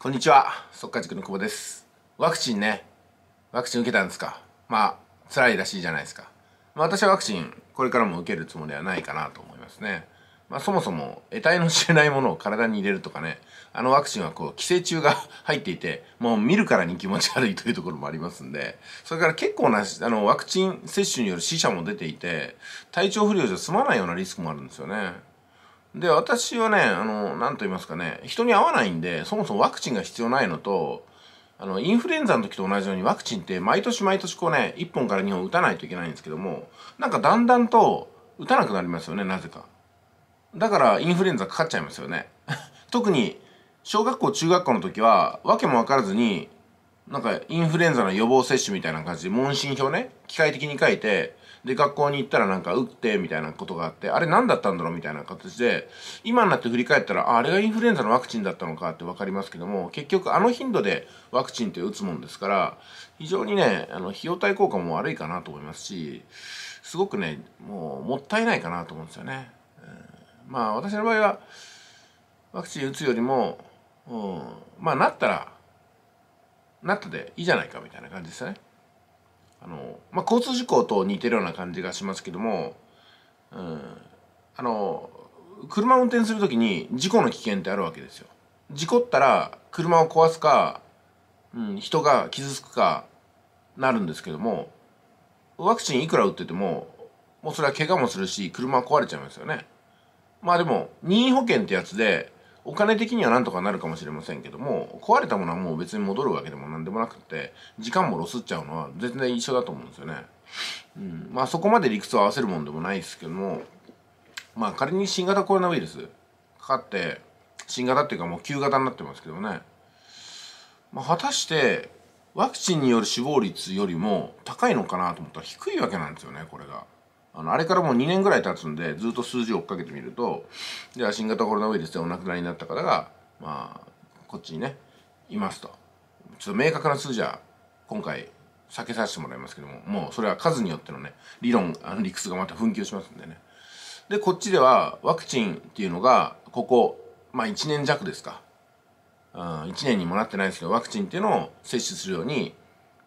こんにちは、速稼塾の久保です。ワクチンね、ワクチン受けたんですかまあ、辛いらしいじゃないですか。まあ、私はワクチン、これからも受けるつもりはないかなと思いますね。まあ、そもそも、得体の知れないものを体に入れるとかね、あのワクチンはこう、寄生虫が 入っていて、もう見るからに気持ち悪いというところもありますんで、それから結構な、あの、ワクチン接種による死者も出ていて、体調不良じゃ済まないようなリスクもあるんですよね。で、私はね、あの、なんと言いますかね、人に合わないんで、そもそもワクチンが必要ないのと、あの、インフルエンザの時と同じようにワクチンって毎年毎年こうね、1本から2本打たないといけないんですけども、なんかだんだんと打たなくなりますよね、なぜか。だからインフルエンザかかっちゃいますよね。特に、小学校、中学校の時は、わけもわからずに、なんかインフルエンザの予防接種みたいな感じで問診票ね、機械的に書いて、で、学校に行ったらなんか打って、みたいなことがあって、あれ何だったんだろうみたいな形で、今になって振り返ったら、あ、あれがインフルエンザのワクチンだったのかってわかりますけども、結局あの頻度でワクチンって打つもんですから、非常にね、あの、費用対効果も悪いかなと思いますし、すごくね、もうもったいないかなと思うんですよね。うん、まあ私の場合は、ワクチン打つよりも、うん、まあなったら、なったでいいじゃないかみたいな感じですよね。あの、まあ、交通事故と似てるような感じがしますけども、うん、あの車を運転する時に事故の危険ってあるわけですよ。事故ったら車を壊すか、うん、人が傷つくかなるんですけどもワクチンいくら打っててももうそれは怪我もするし車は壊れちゃいますよね。まあでも任意保険ってやつでお金的にはなんとかなるかもしれませんけども、壊れたものはもう別に戻るわけでも何でもなくって、時間もロスっちゃうのは全然一緒だと思うんですよね。うん。まあそこまで理屈を合わせるもんでもないですけども、まあ仮に新型コロナウイルスかかって、新型っていうかもう旧型になってますけどね。まあ果たして、ワクチンによる死亡率よりも高いのかなと思ったら低いわけなんですよね、これが。あのあれからもう2年ぐらい経つんでずっと数字を追っかけてみるとじゃあ新型コロナウイルスでお亡くなりになった方がまあこっちにねいますとちょっと明確な数字は今回避けさせてもらいますけどももうそれは数によってのね理論あの理屈がまた紛糾しますんでねでこっちではワクチンっていうのがここまあ1年弱ですか、1年にもなってないですけどワクチンっていうのを接種するように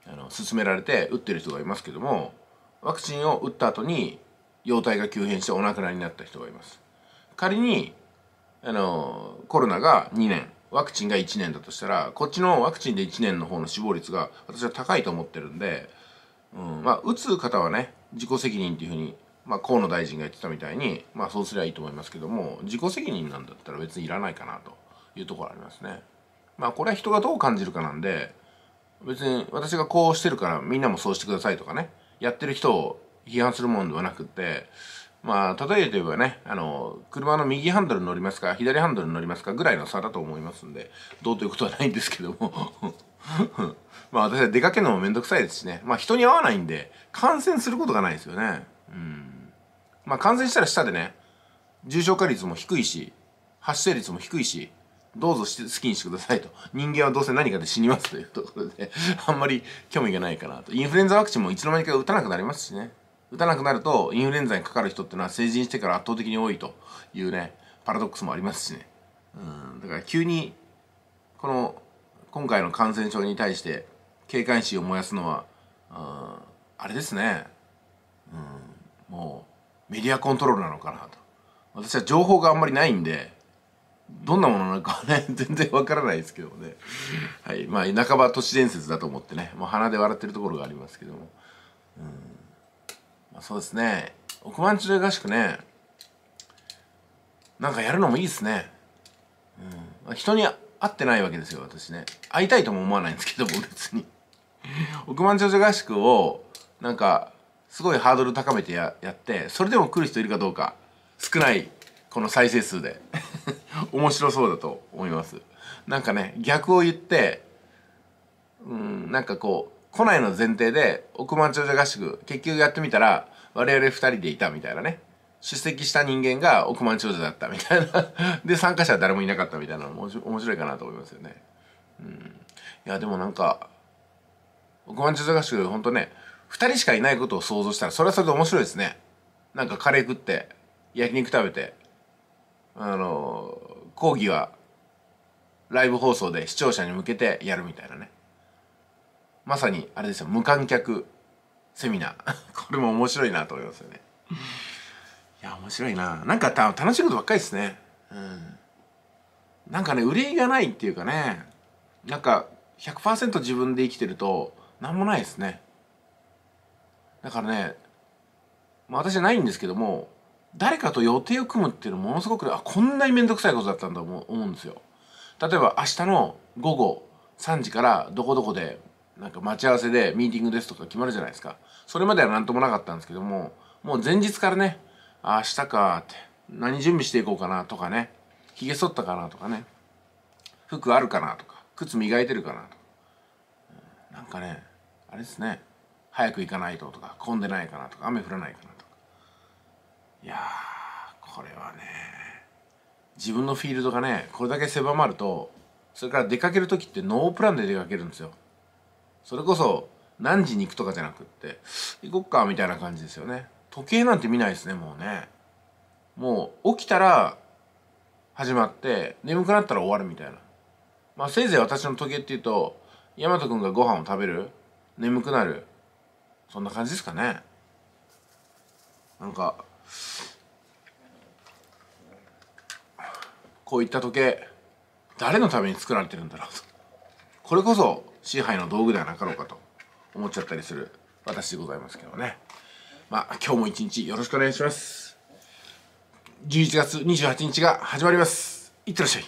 あの進められて打ってる人がいますけどもワクチンを打った後に容体が急変してお亡くなりになった人がいます仮にあのコロナが2年ワクチンが1年だとしたらこっちのワクチンで1年の方の死亡率が私は高いと思ってるんで、うんまあ、打つ方はね自己責任っていうふうに、まあ、河野大臣が言ってたみたいに、まあ、そうすりゃいいと思いますけども自己責任なんだったら別にいらないかなというところありますね。まあ、これは人がどう感じるかなんで別に私がこうしてるからみんなもそうしてくださいとかねやってる人を批判するものではなくて、まあ、例えて言えばね、あの、車の右ハンドルに乗りますか、左ハンドルに乗りますかぐらいの差だと思いますんで、どうということはないんですけども まあ私は出かけるのもめんどくさいですしね。まあ人に会わないんで、感染することがないですよね。うん。まあ感染したら下でね、重症化率も低いし、発生率も低いし、どうぞ好きにしてくださいと。人間はどうせ何かで死にますというところで あんまり興味がないかなと。インフルエンザワクチンもいつの間にか打たなくなりますしね。打たなくなると、インフルエンザにかかる人ってのは成人してから圧倒的に多いというね、パラドックスもありますしね。うん、だから急に、この、今回の感染症に対して警戒心を燃やすのは、うん、あれですね。うん、もう、メディアコントロールなのかなと。私は情報があんまりないんで、どんなものなのかはね、全然わからないですけどもね。はい。まあ、半ば都市伝説だと思ってね、もう鼻で笑ってるところがありますけども。うん。まあ、そうですね。億万長者合宿ね、なんかやるのもいいですね。うん。人に会ってないわけですよ、私ね。会いたいとも思わないんですけども、別に。億万長者合宿を、なんか、すごいハードル高めてややって、それでも来る人いるかどうか、少ない、この再生数で。面白そうだと思いますなんかね逆を言ってうんなんかこう来ないの前提で億万長者合宿結局やってみたら我々二人でいたみたいなね出席した人間が億万長者だったみたいな で参加者は誰もいなかったみたいなのも面白いかなと思いますよねうんいやでもなんか億万長者合宿ほんとね二人しかいないことを想像したらそれはそれで面白いですねなんかカレー食って焼肉食べてあの講義はライブ放送で視聴者に向けてやるみたいなねまさにあれですよ無観客セミナー これも面白いなと思いますよねいや面白いななんかた楽しいことばっかりですねうんなんかね憂いがないっていうかねなんか100%自分で生きてると何もないですねだからね、まあ、私ないんですけども誰かと予定を組むっていうのものすごくあこんなに面倒くさいことだったんだと思うんですよ。例えば明日の午後3時からどこどこでなんか待ち合わせでミーティングですとか決まるじゃないですか。それまでは何ともなかったんですけども、もう前日からね、明日かって、何準備していこうかなとかね、髭剃ったかなとかね、服あるかなとか、靴磨いてるかなとか、なんかね、あれですね、早く行かないととか、混んでないかなとか、雨降らないかなこれはね自分のフィールドがねこれだけ狭まるとそれから出かける時ってノープランで出かけるんですよそれこそ何時に行くとかじゃなくって行こっかみたいな感じですよね時計なんて見ないですねもうねもう起きたら始まって眠くなったら終わるみたいなまあせいぜい私の時計っていうと大和君がご飯を食べる眠くなるそんな感じですかねなんかこういった時計誰のために作られてるんだろうとこれこそ支配の道具ではなかろうかと思っちゃったりする私でございますけどねまあ今日も一日よろしくお願いします11月28日が始まりますいってらっしゃい